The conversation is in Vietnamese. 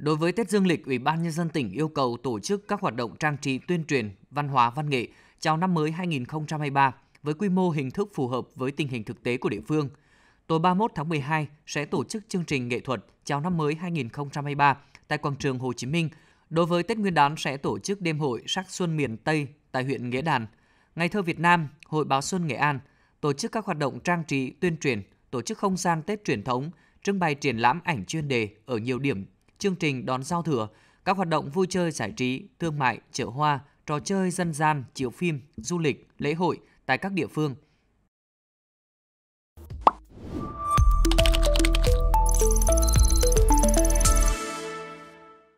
Đối với Tết Dương lịch, Ủy ban Nhân dân tỉnh yêu cầu tổ chức các hoạt động trang trí tuyên truyền, văn hóa, văn nghệ chào năm mới 2023 với quy mô hình thức phù hợp với tình hình thực tế của địa phương. Tối 31 tháng 12 sẽ tổ chức chương trình nghệ thuật chào năm mới 2023 tại quảng trường Hồ Chí Minh. Đối với Tết Nguyên đán sẽ tổ chức đêm hội sắc xuân miền Tây tại huyện Nghĩa Đàn. Ngày thơ Việt Nam, Hội báo xuân Nghệ An tổ chức các hoạt động trang trí, tuyên truyền, tổ chức không gian Tết truyền thống, trưng bày triển lãm ảnh chuyên đề ở nhiều điểm chương trình đón giao thừa, các hoạt động vui chơi giải trí, thương mại, chợ hoa, trò chơi dân gian, chiếu phim, du lịch, lễ hội tại các địa phương –